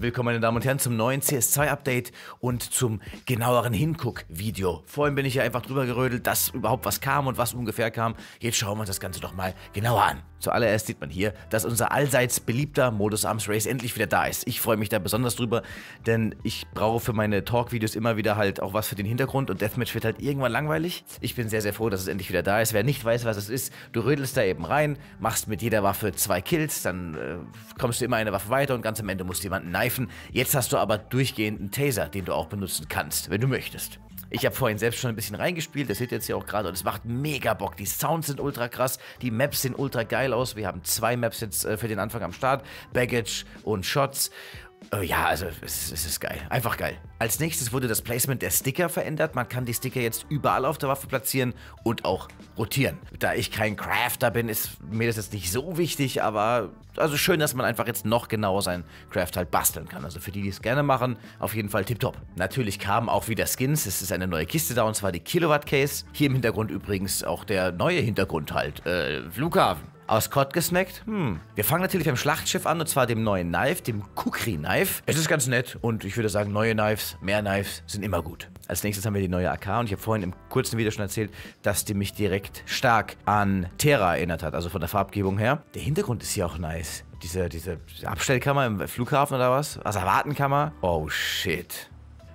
Willkommen, meine Damen und Herren, zum neuen CS2-Update und zum genaueren Hinguck-Video. Vorhin bin ich ja einfach drüber gerödelt, dass überhaupt was kam und was ungefähr kam. Jetzt schauen wir uns das Ganze doch mal genauer an. Zuallererst sieht man hier, dass unser allseits beliebter Modus Arms Race endlich wieder da ist. Ich freue mich da besonders drüber, denn ich brauche für meine Talk-Videos immer wieder halt auch was für den Hintergrund und Deathmatch wird halt irgendwann langweilig. Ich bin sehr, sehr froh, dass es endlich wieder da ist. Wer nicht weiß, was es ist, du rödelst da eben rein, machst mit jeder Waffe zwei Kills, dann äh, kommst du immer eine Waffe weiter und ganz am Ende musst du jemanden knife greifen. Jetzt hast du aber durchgehend einen Taser, den du auch benutzen kannst, wenn du möchtest. Ich habe vorhin selbst schon ein bisschen reingespielt, das seht ihr jetzt hier auch gerade und es macht mega Bock. Die Sounds sind ultra krass, die Maps sehen ultra geil aus. Wir haben zwei Maps jetzt äh, für den Anfang am Start, Baggage und Shots Oh ja, also es, es, ist geil. Einfach geil. Als nächstes wurde das Placement der Sticker verändert. Man kann die Sticker jetzt überall auf der Waffe platzieren und auch rotieren. Da ich kein Crafter bin, ist mir das jetzt nicht so wichtig, aber also schön, dass man einfach jetzt noch genauer sein Craft halt basteln kann. Also für die, die es gerne machen, auf jeden Fall tipptopp. Natürlich kamen auch wieder Skins. Es ist eine neue Kiste da und zwar die Kilowatt Case. Hier im Hintergrund übrigens auch der neue Hintergrund halt. Äh, Flughafen. Aus Kott gesnackt? Hm. Wir fangen natürlich beim Schlachtschiff an, und zwar dem neuen Knife, dem Kukri Knife. Es ist ganz nett und ich würde sagen, neue Knives, mehr Knives sind immer gut. Als nächstes haben wir die neue AK und ich habe vorhin im kurzen Video schon erzählt, dass die mich direkt stark an Terra erinnert hat, also von der Farbgebung her. Der Hintergrund ist hier auch nice. Diese, diese Abstellkammer im Flughafen oder was? Also Wartenkammer? Oh shit.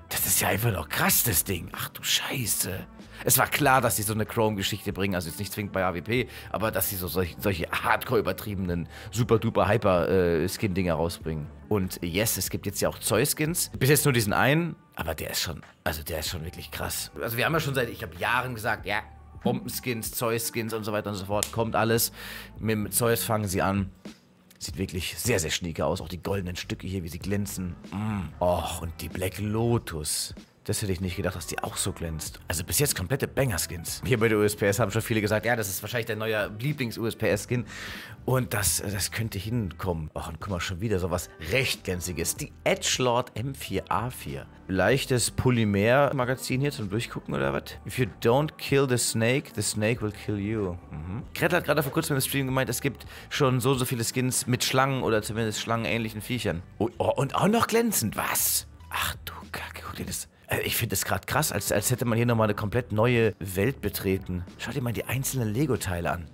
Das ist ja einfach noch krass, das Ding. Ach du Scheiße. Es war klar, dass sie so eine Chrome-Geschichte bringen, also jetzt nicht zwingend bei AWP, aber dass sie so solch, solche hardcore übertriebenen, super duper hyper äh, Skin-Dinger rausbringen. Und yes, es gibt jetzt ja auch Zeus-Skins. Bis jetzt nur diesen einen, aber der ist schon, also der ist schon wirklich krass. Also wir haben ja schon seit, ich habe Jahren gesagt, ja, Bombenskins, Zeus-Skins und so weiter und so fort, kommt alles. Mit dem Zeus fangen sie an. Sieht wirklich sehr, sehr schnieke aus. Auch die goldenen Stücke hier, wie sie glänzen. Mm. Och, und die Black Lotus. Das hätte ich nicht gedacht, dass die auch so glänzt. Also bis jetzt komplette Banger-Skins. Hier bei der USPS haben schon viele gesagt, ja, das ist wahrscheinlich dein neuer Lieblings-USPS-Skin. Und das, das könnte hinkommen. Och, und guck mal, schon wieder so was recht glänziges. Die Edgelord M4A4. Leichtes Polymer-Magazin hier zum Durchgucken oder was? If you don't kill the snake, the snake will kill you. Mhm. Gretel hat gerade vor kurzem im Stream gemeint, es gibt schon so so viele Skins mit Schlangen oder zumindest schlangenähnlichen Viechern. Oh, oh, und auch noch glänzend, was? Ach du Kacke, guck dir das äh, ich finde das gerade krass, als, als hätte man hier nochmal eine komplett neue Welt betreten. Schau dir mal die einzelnen Lego-Teile an.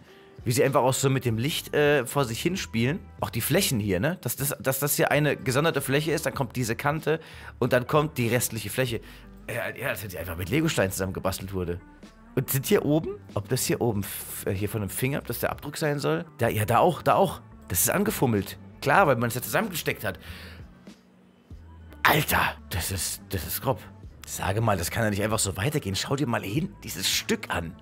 Wie sie einfach auch so mit dem Licht äh, vor sich hinspielen. Auch die Flächen hier, ne? Dass das, dass das hier eine gesonderte Fläche ist, dann kommt diese Kante und dann kommt die restliche Fläche. Äh, ja, ja als hätte sie einfach mit Legosteinen zusammengebastelt wurde. Und sind hier oben? Ob das hier oben, äh, hier von dem Finger, ob das der Abdruck sein soll? Da, ja, da auch, da auch. Das ist angefummelt. Klar, weil man es ja zusammengesteckt hat. Alter, das ist, das ist grob. Sage mal, das kann ja nicht einfach so weitergehen. Schau dir mal hin, dieses Stück an.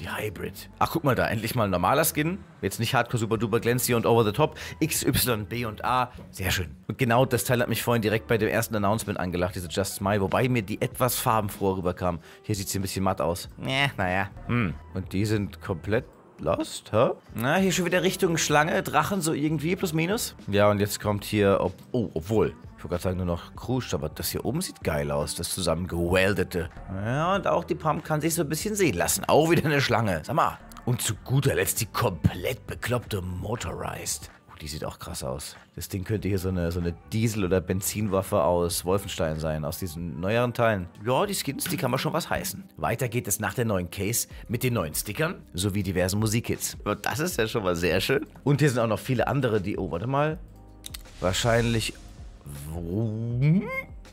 Die Hybrid. Ach, guck mal da, endlich mal ein normaler Skin. Jetzt nicht Hardcore, Super Duper, Glancy und Over the Top. X, Y, B und A. Sehr schön. Und genau das Teil hat mich vorhin direkt bei dem ersten Announcement angelacht, diese Just Smile, wobei mir die etwas farbenfroher rüberkam. Hier sieht sie ein bisschen matt aus. Ja, naja. Hm. Und die sind komplett Lost, hä? Na, hier schon wieder Richtung Schlange, Drachen, so irgendwie, plus minus. Ja, und jetzt kommt hier, ob, oh, obwohl, ich wollte gerade sagen, nur noch Krusch, aber das hier oben sieht geil aus, das zusammengeweldete. Ja, und auch die Pump kann sich so ein bisschen sehen lassen. Auch wieder eine Schlange. Sag mal. Und zu guter Letzt die komplett bekloppte Motorized. Uh, die sieht auch krass aus. Das Ding könnte hier so eine, so eine Diesel- oder Benzinwaffe aus Wolfenstein sein, aus diesen neueren Teilen. Ja, die Skins, die kann man schon was heißen. Weiter geht es nach der neuen Case mit den neuen Stickern sowie diversen Musikhits. Das ist ja schon mal sehr schön. Und hier sind auch noch viele andere, die... Oh, warte mal. Wahrscheinlich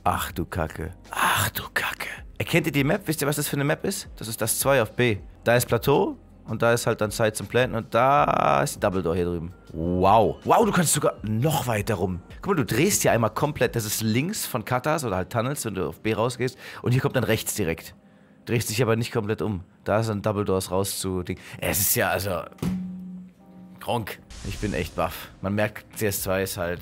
Ach du Kacke. Ach du Kacke. Erkennt ihr die Map? Wisst ihr, was das für eine Map ist? Das ist das 2 auf B. Da ist Plateau und da ist halt dann Sites zum Planten und da ist die Double Door hier drüben. Wow. Wow, du kannst sogar noch weiter rum. Guck mal, du drehst hier einmal komplett. Das ist links von Katas oder halt Tunnels, wenn du auf B rausgehst. Und hier kommt dann rechts direkt. Drehst dich aber nicht komplett um. Da ist dann Double Doors raus zu Ding. Es ist ja also... Kronk. Ich bin echt baff. Man merkt, CS2 ist halt...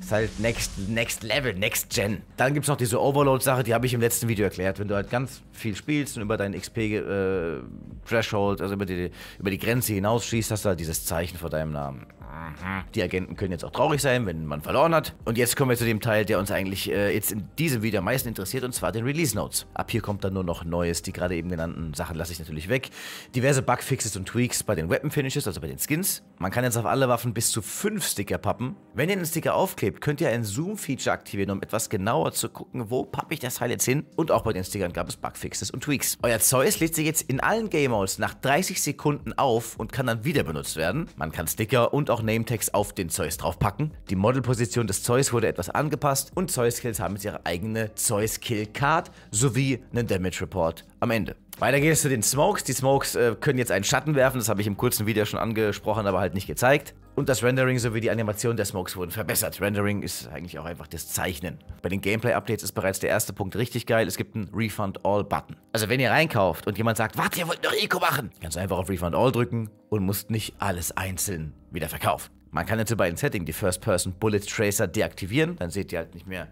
Ist halt next, next Level, Next Gen. Dann gibt es noch diese Overload-Sache, die habe ich im letzten Video erklärt. Wenn du halt ganz viel spielst und über deinen XP-Threshold, äh, also über die, über die Grenze hinausschießt, hast du halt dieses Zeichen vor deinem Namen. Die Agenten können jetzt auch traurig sein, wenn man verloren hat. Und jetzt kommen wir zu dem Teil, der uns eigentlich äh, jetzt in diesem Video am meisten interessiert, und zwar den Release Notes. Ab hier kommt dann nur noch Neues. Die gerade eben genannten Sachen lasse ich natürlich weg. Diverse Bugfixes und Tweaks bei den Weapon Finishes, also bei den Skins. Man kann jetzt auf alle Waffen bis zu fünf Sticker pappen. Wenn ihr einen Sticker aufklebt, könnt ihr ein Zoom-Feature aktivieren, um etwas genauer zu gucken, wo pappe ich das Teil jetzt hin. Und auch bei den Stickern gab es Bugfixes und Tweaks. Euer Zeus lädt sich jetzt in allen Game Modes nach 30 Sekunden auf und kann dann wieder benutzt werden. Man kann Sticker und auch Nametags auf den Zeus draufpacken. Die Modelposition des Zeus wurde etwas angepasst und Zeus-Kills haben jetzt ihre eigene Zeus-Kill-Card sowie einen Damage-Report am Ende. Weiter geht es zu den Smokes. Die Smokes äh, können jetzt einen Schatten werfen, das habe ich im kurzen Video schon angesprochen, aber halt nicht gezeigt. Und das Rendering sowie die Animation der Smokes wurden verbessert. Rendering ist eigentlich auch einfach das Zeichnen. Bei den Gameplay-Updates ist bereits der erste Punkt richtig geil. Es gibt einen Refund All-Button. Also wenn ihr reinkauft und jemand sagt, warte, ihr wollt noch Eco machen, kannst du einfach auf Refund All drücken und musst nicht alles einzeln wieder verkaufen. Man kann jetzt über ein Setting die First-Person-Bullet-Tracer deaktivieren. Dann seht ihr halt nicht mehr,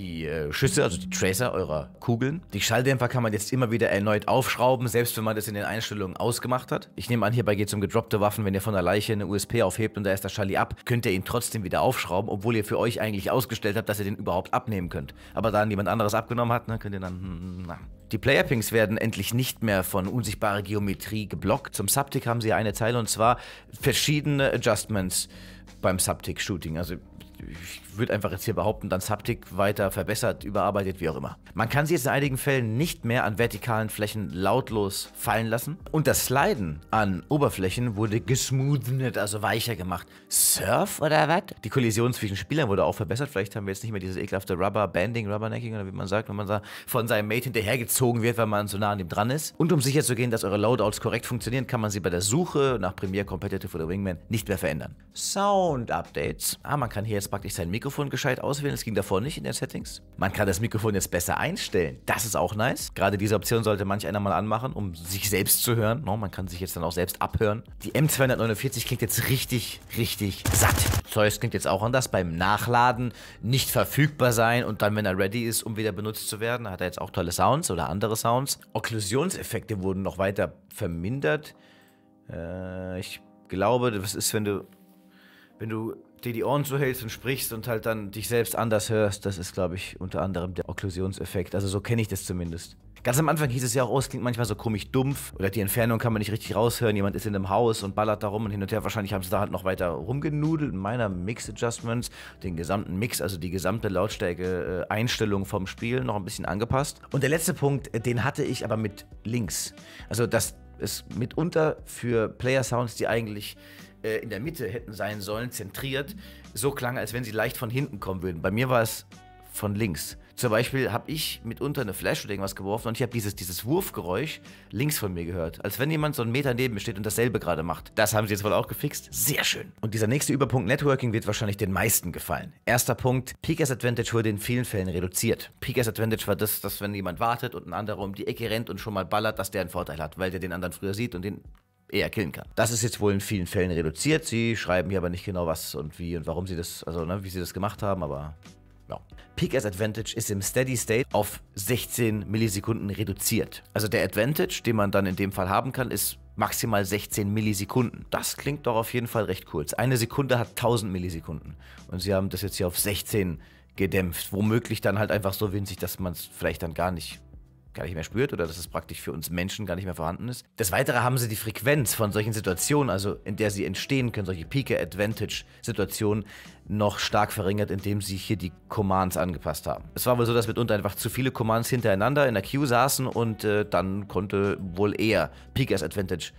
die äh, Schüsse, also die Tracer eurer Kugeln. Die Schalldämpfer kann man jetzt immer wieder erneut aufschrauben, selbst wenn man das in den Einstellungen ausgemacht hat. Ich nehme an, hierbei geht es um gedroppte Waffen. Wenn ihr von der Leiche eine USP aufhebt und da ist der Schalli ab, könnt ihr ihn trotzdem wieder aufschrauben, obwohl ihr für euch eigentlich ausgestellt habt, dass ihr den überhaupt abnehmen könnt. Aber da jemand anderes abgenommen hat, ne, könnt ihr dann... Hm, hm, die Player-Pings werden endlich nicht mehr von unsichtbarer Geometrie geblockt. Zum Subtick haben sie eine Zeile und zwar verschiedene Adjustments beim Subtick-Shooting. Also ich würde einfach jetzt hier behaupten, dann Subtik weiter verbessert, überarbeitet, wie auch immer. Man kann sie jetzt in einigen Fällen nicht mehr an vertikalen Flächen lautlos fallen lassen. Und das Sliden an Oberflächen wurde gesmoothnet, also weicher gemacht. Surf oder was? Die Kollision zwischen Spielern wurde auch verbessert. Vielleicht haben wir jetzt nicht mehr dieses ekelhafte Rubber Banding, Rubbernecking oder wie man sagt, wenn man da von seinem Mate hinterhergezogen wird, weil man so nah an ihm dran ist. Und um sicherzugehen, dass eure Loadouts korrekt funktionieren, kann man sie bei der Suche nach Premier Competitive oder Wingman nicht mehr verändern. Sound Updates. Ah, man kann hier jetzt jetzt praktisch sein Mikrofon gescheit auswählen. Das ging davor nicht in den Settings. Man kann das Mikrofon jetzt besser einstellen. Das ist auch nice. Gerade diese Option sollte manch einer mal anmachen, um sich selbst zu hören. No, man kann sich jetzt dann auch selbst abhören. Die M249 klingt jetzt richtig, richtig satt. Zeus klingt jetzt auch anders. Beim Nachladen nicht verfügbar sein und dann, wenn er ready ist, um wieder benutzt zu werden, hat er jetzt auch tolle Sounds oder andere Sounds. Okklusionseffekte wurden noch weiter vermindert. Äh, ich glaube, das ist, wenn du, wenn du dir die Ohren zuhältst und sprichst und halt dann dich selbst anders hörst, das ist, glaube ich, unter anderem der Okklusionseffekt. Also so kenne ich das zumindest. Ganz am Anfang hieß es ja auch, oh, es klingt manchmal so komisch dumpf oder die Entfernung kann man nicht richtig raushören. Jemand ist in einem Haus und ballert da rum und hin und her. Wahrscheinlich haben sie da halt noch weiter rumgenudelt. In meiner Mix Adjustments, den gesamten Mix, also die gesamte Lautstärke Einstellung vom Spiel noch ein bisschen angepasst. Und der letzte Punkt, äh, den hatte ich aber mit links. Also das ist mitunter für Player Sounds, die eigentlich äh, in der Mitte hätten sein sollen, zentriert, so klang, als wenn sie leicht von hinten kommen würden. Bei mir war es von links. Zum Beispiel habe ich mitunter eine Flash oder irgendwas geworfen und ich habe dieses, dieses Wurfgeräusch links von mir gehört. Als wenn jemand so einen Meter neben mir steht und dasselbe gerade macht. Das haben sie jetzt wohl auch gefixt. Sehr schön. Und dieser nächste Überpunkt Networking wird wahrscheinlich den meisten gefallen. Erster Punkt, Peakers Advantage wurde in vielen Fällen reduziert. Peakers Advantage war das, dass wenn jemand wartet und ein anderer um die Ecke rennt und schon mal ballert, dass der einen Vorteil hat, weil der den anderen früher sieht und den eher killen kann. Das ist jetzt wohl in vielen Fällen reduziert. Sie schreiben hier aber nicht genau, was und wie und warum sie das, also ne, wie sie das gemacht haben, aber ja. Peak as Advantage ist im Steady State auf 16 Millisekunden reduziert. Also der Advantage, den man dann in dem Fall haben kann, ist maximal 16 Millisekunden. Das klingt doch auf jeden Fall recht kurz. Eine Sekunde hat 1000 Millisekunden und sie haben das jetzt hier auf 16 gedämpft. Womöglich dann halt einfach so winzig, dass man es vielleicht dann gar nicht gar nicht mehr spürt oder dass es praktisch für uns Menschen gar nicht mehr vorhanden ist. Des Weiteren haben sie die Frequenz von solchen Situationen, also in der sie entstehen können, solche Peak-Advantage-Situationen, noch stark verringert, indem sie hier die Commands angepasst haben. Es war wohl so, dass mitunter einfach zu viele Commands hintereinander in der Queue saßen und äh, dann konnte wohl eher Peak Advantage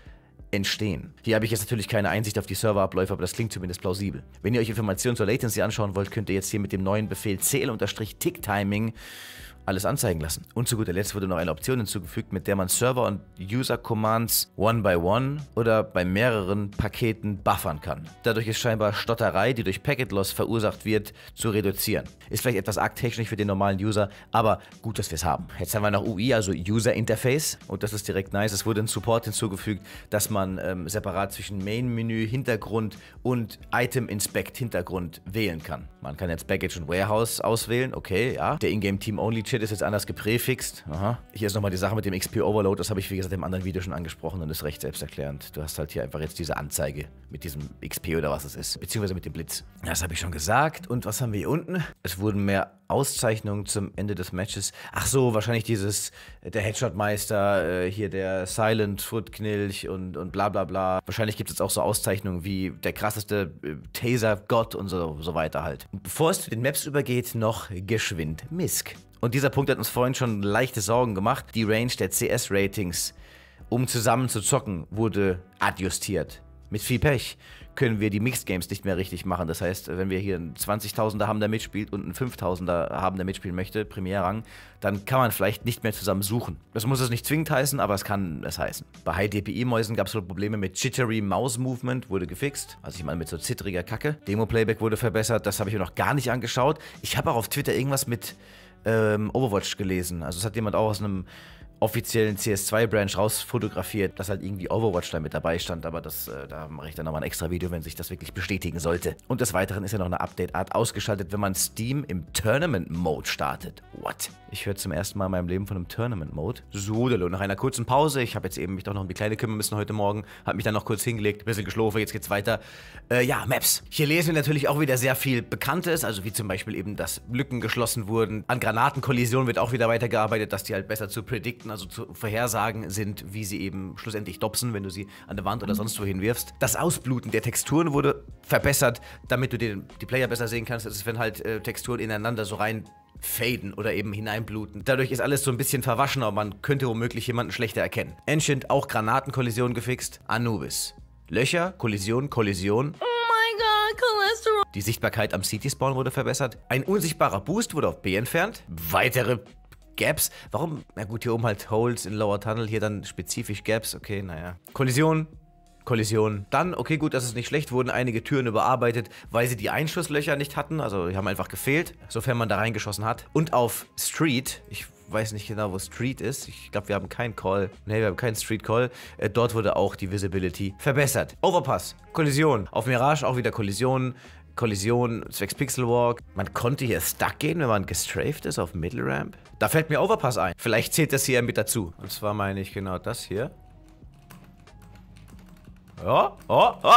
entstehen. Hier habe ich jetzt natürlich keine Einsicht auf die Serverabläufe, aber das klingt zumindest plausibel. Wenn ihr euch Informationen zur Latency anschauen wollt, könnt ihr jetzt hier mit dem neuen Befehl cl-tick-timing alles anzeigen lassen. Und zu guter Letzt wurde noch eine Option hinzugefügt, mit der man Server und User-Commands one by one oder bei mehreren Paketen buffern kann. Dadurch ist scheinbar Stotterei, die durch Packet Loss verursacht wird, zu reduzieren. Ist vielleicht etwas arg technisch für den normalen User, aber gut, dass wir es haben. Jetzt haben wir noch UI, also User Interface und das ist direkt nice. Es wurde ein Support hinzugefügt, dass man ähm, separat zwischen Main-Menü, Hintergrund und Item Inspect Hintergrund wählen kann. Man kann jetzt Package und Warehouse auswählen, okay, ja. Der Ingame Team Only Shit ist jetzt anders gepräfixt. Aha. Hier ist nochmal die Sache mit dem XP Overload. Das habe ich, wie gesagt, im anderen Video schon angesprochen und ist recht selbsterklärend. Du hast halt hier einfach jetzt diese Anzeige mit diesem XP oder was es ist, beziehungsweise mit dem Blitz. Das habe ich schon gesagt. Und was haben wir hier unten? Es wurden mehr Auszeichnungen zum Ende des Matches. Ach so, wahrscheinlich dieses, äh, der Headshot-Meister, äh, hier der Silent Foot-Knilch und, und bla bla bla. Wahrscheinlich gibt es jetzt auch so Auszeichnungen wie der krasseste äh, Taser-Gott und so, so weiter halt. Bevor es zu den Maps übergeht, noch geschwind Misk. Und dieser Punkt hat uns vorhin schon leichte Sorgen gemacht. Die Range der CS-Ratings, um zusammen zu zocken, wurde adjustiert. Mit viel Pech können wir die Mixed Games nicht mehr richtig machen. Das heißt, wenn wir hier einen 20.000er haben, der mitspielt und einen 5.000er haben, der mitspielen möchte, Premierrang, dann kann man vielleicht nicht mehr zusammen suchen. Das muss es nicht zwingend heißen, aber es kann es heißen. Bei High DPI-Mäusen gab es wohl Probleme mit Jittery Mouse Movement, wurde gefixt. Also ich meine mit so zittriger Kacke. Demo Playback wurde verbessert, das habe ich mir noch gar nicht angeschaut. Ich habe auch auf Twitter irgendwas mit ähm, Overwatch gelesen. Also es hat jemand auch aus einem offiziellen CS2-Branch rausfotografiert, dass halt irgendwie Overwatch da mit dabei stand, aber das, äh, da mache ich dann nochmal ein extra Video, wenn sich das wirklich bestätigen sollte. Und des Weiteren ist ja noch eine Update-Art ausgeschaltet, wenn man Steam im Tournament-Mode startet. What? Ich höre zum ersten Mal in meinem Leben von einem Tournament-Mode. Sudelo, nach einer kurzen Pause, ich habe jetzt eben mich doch noch um die Kleine kümmern müssen heute Morgen, habe mich dann noch kurz hingelegt, ein bisschen geschlafen, jetzt geht's weiter. Äh, ja, Maps. Hier lesen wir natürlich auch wieder sehr viel Bekanntes, also wie zum Beispiel eben, dass Lücken geschlossen wurden. An Granatenkollisionen wird auch wieder weitergearbeitet, dass die halt besser zu predikten Dobson, also zu Vorhersagen sind, wie sie eben schlussendlich dobsen, wenn du sie an der Wand oder mhm. sonst wo hinwirfst. Das Ausbluten der Texturen wurde verbessert, damit du den, die Player besser sehen kannst, Das ist, wenn halt äh, Texturen ineinander so rein faden oder eben hineinbluten. Dadurch ist alles so ein bisschen verwaschen, aber man könnte womöglich jemanden schlechter erkennen. Ancient auch Granatenkollision gefixt. Anubis. Löcher, Kollision, Kollision. Oh Cholesterol. Die Sichtbarkeit am City Spawn wurde verbessert. Ein unsichtbarer Boost wurde auf B entfernt. Weitere Gaps. Warum? Na gut, hier oben halt Holes in Lower Tunnel, hier dann spezifisch Gaps. Okay, naja. Kollision, Kollision. Dann, okay, gut, das ist nicht schlecht, wurden einige Türen überarbeitet, weil sie die Einschusslöcher nicht hatten. Also, die haben einfach gefehlt, sofern man da reingeschossen hat. Und auf Street, ich weiß nicht genau, wo Street ist. Ich glaube, wir haben keinen Call. Ne, wir haben keinen Street Call. Äh, dort wurde auch die Visibility verbessert. Overpass, Kollision. Auf Mirage auch wieder Kollision. Kollision zwecks Pixelwalk. Man konnte hier stuck gehen, wenn man gestrafed ist auf Middle Ramp. Da fällt mir Overpass ein. Vielleicht zählt das hier mit dazu. Und zwar meine ich genau das hier. Ja, oh, oh.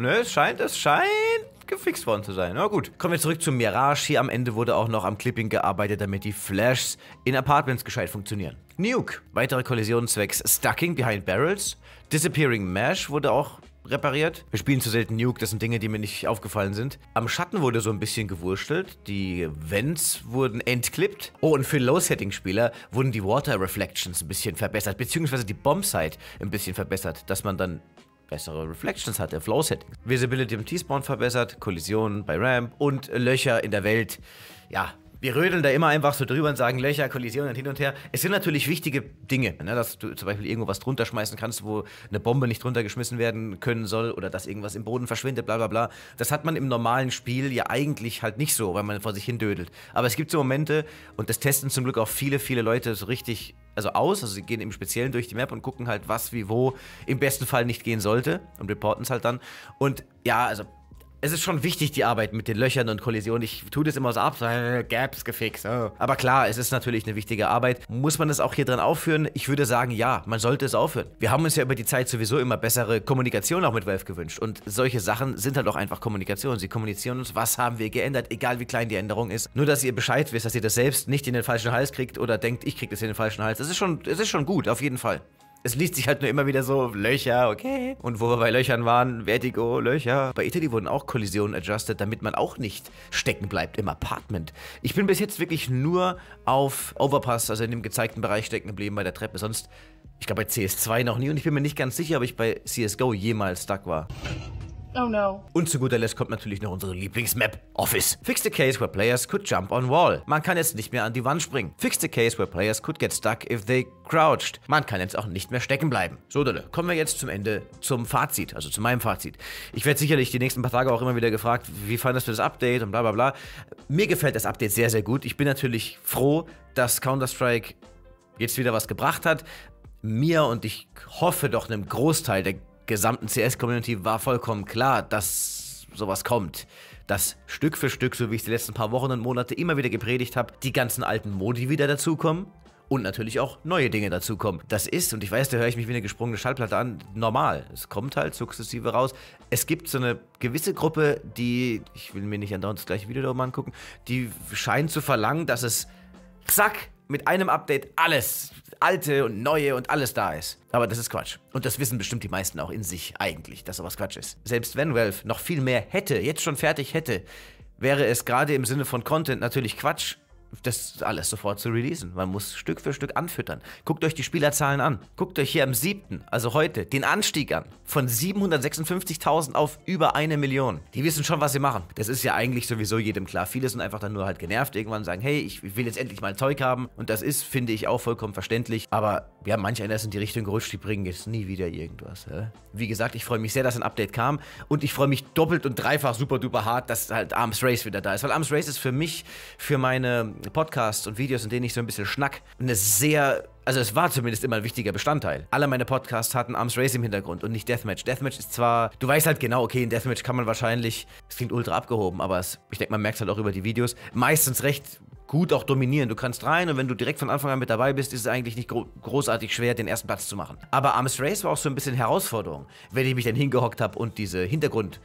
Ne, es scheint, es scheint gefixt worden zu sein. Na gut. Kommen wir zurück zu Mirage. Hier am Ende wurde auch noch am Clipping gearbeitet, damit die Flashs in Apartments gescheit funktionieren. Nuke. Weitere Kollisionen zwecks Stucking Behind Barrels. Disappearing Mesh wurde auch repariert. Wir spielen zu selten Nuke, das sind Dinge, die mir nicht aufgefallen sind. Am Schatten wurde so ein bisschen gewurstelt, die Vents wurden entklippt. Oh, und für Low-Setting-Spieler wurden die Water Reflections ein bisschen verbessert, beziehungsweise die Bombsite ein bisschen verbessert, dass man dann bessere Reflections hatte, Flow-Settings. Visibility im T-Spawn verbessert, Kollisionen bei Ramp und Löcher in der Welt. Ja, wir rödeln da immer einfach so drüber und sagen Löcher, Kollisionen und hin und her. Es sind natürlich wichtige Dinge, ne? dass du zum Beispiel irgendwo was drunter schmeißen kannst, wo eine Bombe nicht drunter geschmissen werden können soll oder dass irgendwas im Boden verschwindet, bla bla bla. Das hat man im normalen Spiel ja eigentlich halt nicht so, weil man vor sich hin dödelt. Aber es gibt so Momente und das testen zum Glück auch viele, viele Leute so richtig also aus. Also sie gehen im Speziellen durch die Map und gucken halt, was wie wo im besten Fall nicht gehen sollte und reporten es halt dann. Und ja, also es ist schon wichtig, die Arbeit mit den Löchern und Kollisionen. Ich tue das immer so ab, äh, Gaps gefixt. Oh. Aber klar, es ist natürlich eine wichtige Arbeit. Muss man das auch hier drin aufführen? Ich würde sagen, ja, man sollte es aufhören. Wir haben uns ja über die Zeit sowieso immer bessere Kommunikation auch mit Valve gewünscht. Und solche Sachen sind halt auch einfach Kommunikation. Sie kommunizieren uns, was haben wir geändert, egal wie klein die Änderung ist. Nur, dass ihr Bescheid wisst, dass ihr das selbst nicht in den falschen Hals kriegt oder denkt, ich krieg das in den falschen Hals. Das ist schon, das ist schon gut, auf jeden Fall es liest sich halt nur immer wieder so Löcher, okay. Und wo wir bei Löchern waren, Vertigo, Löcher. Bei Italy wurden auch Kollisionen adjusted, damit man auch nicht stecken bleibt im Apartment. Ich bin bis jetzt wirklich nur auf Overpass, also in dem gezeigten Bereich stecken geblieben bei der Treppe. Sonst, ich glaube bei CS2 noch nie und ich bin mir nicht ganz sicher, ob ich bei CSGO jemals stuck war. Oh no. Und zu guter Letzt kommt natürlich noch unsere Lieblingsmap, Office. Fix the case where players could jump on wall. Man kann jetzt nicht mehr an die Wand springen. Fix the case where players could get stuck if they crouched. Man kann jetzt auch nicht mehr stecken bleiben. So, Dolle, kommen wir jetzt zum Ende zum Fazit, also zu meinem Fazit. Ich werde sicherlich die nächsten paar Tage auch immer wieder gefragt, wie fandest du das Update und bla bla bla. Mir gefällt das Update sehr, sehr gut. Ich bin natürlich froh, dass Counter-Strike jetzt wieder was gebracht hat. Mir und ich hoffe doch einem Großteil der gesamten CS-Community war vollkommen klar, dass sowas kommt. Dass Stück für Stück, so wie ich die letzten paar Wochen und Monate immer wieder gepredigt habe, die ganzen alten Modi wieder dazukommen und natürlich auch neue Dinge dazukommen. Das ist, und ich weiß, da höre ich mich wie eine gesprungene Schallplatte an, normal. Es kommt halt sukzessive raus. Es gibt so eine gewisse Gruppe, die, ich will mir nicht andauernd das gleiche Video darüber angucken, die scheint zu verlangen, dass es zack, mit einem Update alles, alte und neue und alles da ist. Aber das ist Quatsch. Und das wissen bestimmt die meisten auch in sich eigentlich, dass sowas Quatsch ist. Selbst wenn Valve noch viel mehr hätte, jetzt schon fertig hätte, wäre es gerade im Sinne von Content natürlich Quatsch, das alles sofort zu releasen. Man muss Stück für Stück anfüttern. Guckt euch die Spielerzahlen an. Guckt euch hier am 7., also heute, den Anstieg an. Von 756.000 auf über eine Million. Die wissen schon, was sie machen. Das ist ja eigentlich sowieso jedem klar. Viele sind einfach dann nur halt genervt irgendwann und sagen, hey, ich will jetzt endlich mal Zeug haben. Und das ist, finde ich, auch vollkommen verständlich. Aber ja, manch einer ist in die Richtung gerutscht, die bringen jetzt nie wieder irgendwas. Ja? Wie gesagt, ich freue mich sehr, dass ein Update kam und ich freue mich doppelt und dreifach super duper hart, dass halt Arms Race wieder da ist. Weil Arms Race ist für mich, für meine Podcasts und Videos, in denen ich so ein bisschen schnack, eine sehr also es war zumindest immer ein wichtiger Bestandteil. Alle meine Podcasts hatten Arms Race im Hintergrund und nicht Deathmatch. Deathmatch ist zwar, du weißt halt genau, okay, in Deathmatch kann man wahrscheinlich, es klingt ultra abgehoben, aber es, ich denke, man merkt es halt auch über die Videos, meistens recht gut auch dominieren. Du kannst rein und wenn du direkt von Anfang an mit dabei bist, ist es eigentlich nicht gro großartig schwer, den ersten Platz zu machen. Aber Arms Race war auch so ein bisschen Herausforderung, wenn ich mich dann hingehockt habe und diese Hintergrund-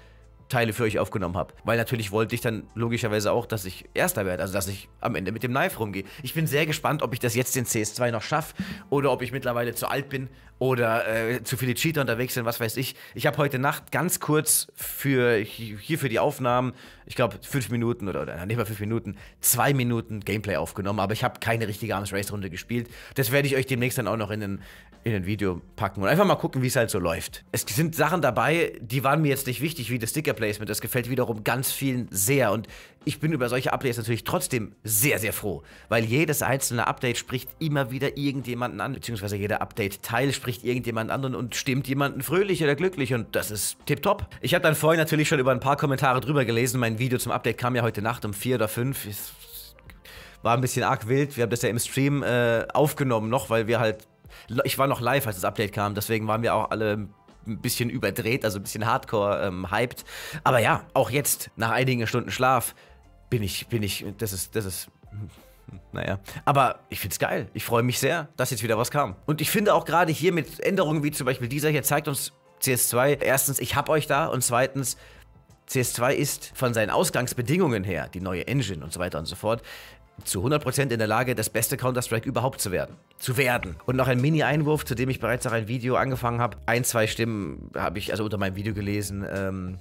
Teile für euch aufgenommen habe. Weil natürlich wollte ich dann logischerweise auch, dass ich Erster werde, also dass ich am Ende mit dem Knife rumgehe. Ich bin sehr gespannt, ob ich das jetzt den CS2 noch schaffe oder ob ich mittlerweile zu alt bin oder äh, zu viele Cheater unterwegs sind, was weiß ich. Ich habe heute Nacht ganz kurz für hier für die Aufnahmen, ich glaube fünf Minuten oder, oder nicht mal fünf Minuten, zwei Minuten Gameplay aufgenommen, aber ich habe keine richtige Arms Race Runde gespielt. Das werde ich euch demnächst dann auch noch in den in ein Video packen und einfach mal gucken, wie es halt so läuft. Es sind Sachen dabei, die waren mir jetzt nicht wichtig, wie das Sticker-Placement. Das gefällt wiederum ganz vielen sehr und ich bin über solche Updates natürlich trotzdem sehr, sehr froh, weil jedes einzelne Update spricht immer wieder irgendjemanden an, beziehungsweise jeder Update-Teil spricht irgendjemanden anderen und stimmt jemanden fröhlich oder glücklich und das ist tipptopp. Ich habe dann vorhin natürlich schon über ein paar Kommentare drüber gelesen. Mein Video zum Update kam ja heute Nacht um vier oder fünf. War ein bisschen arg wild. Wir haben das ja im Stream äh, aufgenommen noch, weil wir halt ich war noch live, als das Update kam, deswegen waren wir auch alle ein bisschen überdreht, also ein bisschen hardcore ähm, hyped. Aber ja, auch jetzt, nach einigen Stunden Schlaf, bin ich, bin ich, das ist, das ist. Hm, naja, aber ich find's geil. Ich freue mich sehr, dass jetzt wieder was kam. Und ich finde auch gerade hier mit Änderungen wie zum Beispiel dieser hier zeigt uns CS2 erstens, ich hab euch da und zweitens, CS2 ist von seinen Ausgangsbedingungen her, die neue Engine und so weiter und so fort, zu 100% in der Lage, das beste Counter-Strike überhaupt zu werden. Zu werden. Und noch ein Mini-Einwurf, zu dem ich bereits auch ein Video angefangen habe. Ein, zwei Stimmen habe ich also unter meinem Video gelesen, ähm,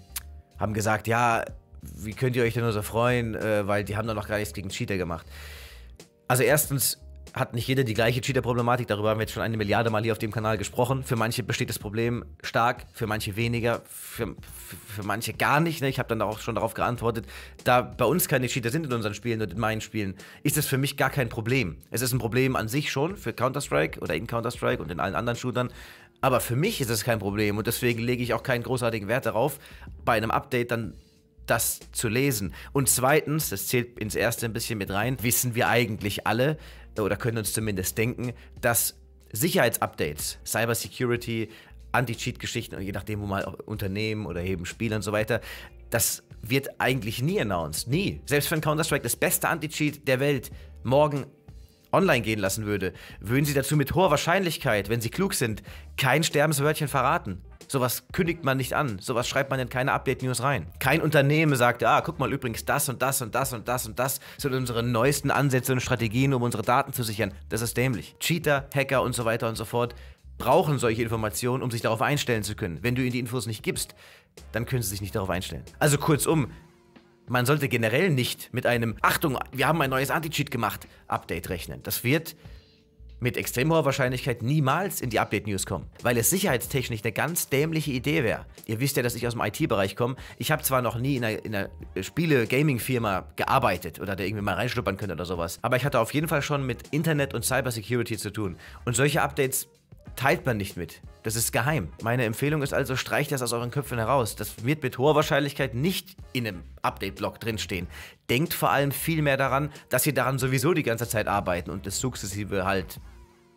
haben gesagt, ja, wie könnt ihr euch denn nur so freuen, äh, weil die haben doch noch gar nichts gegen Cheater gemacht. Also erstens, hat nicht jeder die gleiche Cheater-Problematik. Darüber haben wir jetzt schon eine Milliarde Mal hier auf dem Kanal gesprochen. Für manche besteht das Problem stark, für manche weniger, für, für, für manche gar nicht. Ne? Ich habe dann auch schon darauf geantwortet, da bei uns keine Cheater sind in unseren Spielen und in meinen Spielen, ist das für mich gar kein Problem. Es ist ein Problem an sich schon für Counter-Strike oder in Counter-Strike und in allen anderen Shootern. Aber für mich ist es kein Problem und deswegen lege ich auch keinen großartigen Wert darauf, bei einem Update dann das zu lesen. Und zweitens, das zählt ins erste ein bisschen mit rein, wissen wir eigentlich alle oder können uns zumindest denken, dass Sicherheitsupdates, Cybersecurity, Anti-Cheat-Geschichten und je nachdem, wo mal Unternehmen oder eben Spiele und so weiter, das wird eigentlich nie announced. Nie. Selbst wenn Counter-Strike das beste Anti-Cheat der Welt morgen online gehen lassen würde, würden sie dazu mit hoher Wahrscheinlichkeit, wenn sie klug sind, kein Sterbenswörtchen verraten. Sowas kündigt man nicht an. Sowas schreibt man in keine Update-News rein. Kein Unternehmen sagt, ah, guck mal übrigens, das und das und das und das und das sind unsere neuesten Ansätze und Strategien, um unsere Daten zu sichern. Das ist dämlich. Cheater, Hacker und so weiter und so fort brauchen solche Informationen, um sich darauf einstellen zu können. Wenn du ihnen die Infos nicht gibst, dann können sie sich nicht darauf einstellen. Also kurzum, man sollte generell nicht mit einem Achtung, wir haben ein neues Anti-Cheat gemacht, Update rechnen. Das wird mit extrem hoher Wahrscheinlichkeit niemals in die Update-News kommen, weil es sicherheitstechnisch eine ganz dämliche Idee wäre. Ihr wisst ja, dass ich aus dem IT-Bereich komme. Ich habe zwar noch nie in einer, einer Spiele-Gaming-Firma gearbeitet oder da irgendwie mal reinschnuppern können oder sowas, aber ich hatte auf jeden Fall schon mit Internet und Cybersecurity zu tun. Und solche Updates teilt man nicht mit. Das ist geheim. Meine Empfehlung ist also, streicht das aus euren Köpfen heraus. Das wird mit hoher Wahrscheinlichkeit nicht in einem Update-Blog drinstehen. Denkt vor allem viel mehr daran, dass ihr daran sowieso die ganze Zeit arbeiten und es sukzessive halt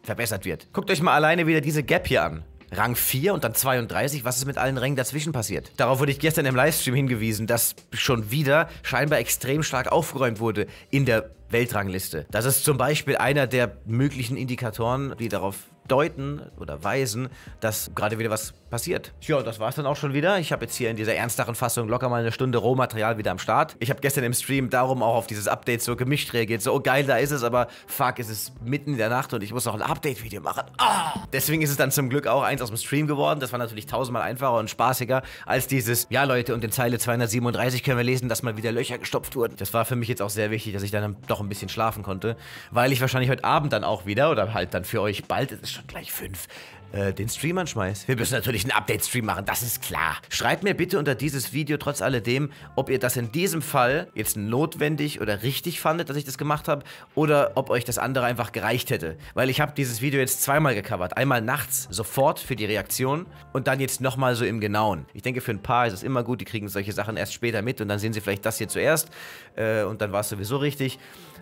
verbessert wird. Guckt euch mal alleine wieder diese Gap hier an. Rang 4 und dann 32, was ist mit allen Rängen dazwischen passiert? Darauf wurde ich gestern im Livestream hingewiesen, dass schon wieder scheinbar extrem stark aufgeräumt wurde in der Weltrangliste. Das ist zum Beispiel einer der möglichen Indikatoren, die darauf deuten oder weisen, dass gerade wieder was passiert. Ja, und das es dann auch schon wieder. Ich habe jetzt hier in dieser ernsteren Fassung locker mal eine Stunde Rohmaterial wieder am Start. Ich habe gestern im Stream darum auch auf dieses Update so gemischt reagiert. So, oh geil, da ist es, aber fuck, es ist mitten in der Nacht und ich muss noch ein Update-Video machen. Ah! Deswegen ist es dann zum Glück auch eins aus dem Stream geworden. Das war natürlich tausendmal einfacher und spaßiger als dieses, ja Leute, und in Zeile 237 können wir lesen, dass mal wieder Löcher gestopft wurden. Das war für mich jetzt auch sehr wichtig, dass ich dann doch ein bisschen schlafen konnte, weil ich wahrscheinlich heute Abend dann auch wieder oder halt dann für euch bald, es ist schon gleich fünf, äh, den Stream anschmeißt. Wir müssen natürlich einen Update-Stream machen, das ist klar. Schreibt mir bitte unter dieses Video trotz alledem, ob ihr das in diesem Fall jetzt notwendig oder richtig fandet, dass ich das gemacht habe, oder ob euch das andere einfach gereicht hätte. Weil ich habe dieses Video jetzt zweimal gecovert. Einmal nachts, sofort für die Reaktion und dann jetzt nochmal so im Genauen. Ich denke, für ein paar ist es immer gut, die kriegen solche Sachen erst später mit und dann sehen sie vielleicht das hier zuerst äh, und dann war es sowieso richtig.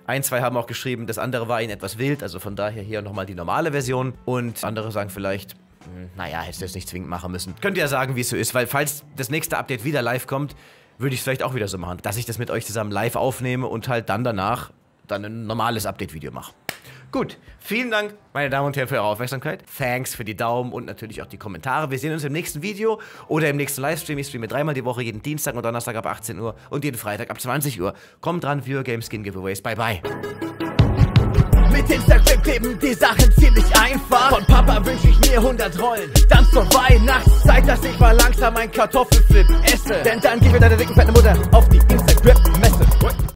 Ein, zwei haben auch geschrieben, das andere war ihnen etwas wild, also von daher hier nochmal die normale Version. Und andere sagen vielleicht, hm, naja, hättest du es nicht zwingend machen müssen. Könnt ihr ja sagen, wie es so ist, weil falls das nächste Update wieder live kommt, würde ich es vielleicht auch wieder so machen, dass ich das mit euch zusammen live aufnehme und halt dann danach dann ein normales Update-Video mache. Gut, vielen Dank, meine Damen und Herren, für eure Aufmerksamkeit. Thanks für die Daumen und natürlich auch die Kommentare. Wir sehen uns im nächsten Video oder im nächsten Livestream. Ich streame dreimal die Woche, jeden Dienstag und Donnerstag ab 18 Uhr und jeden Freitag ab 20 Uhr. Kommt dran Viewer Games, Skin Giveaways. Bye, bye. Mit Instagram kleben die Sachen ziemlich einfach. Von Papa wünsche ich mir 100 Rollen. Dann zur Weihnachtszeit, dass ich mal langsam ein Kartoffelflip esse. Denn dann gib mir deine dicken fette Mutter auf die Instagram-Messe.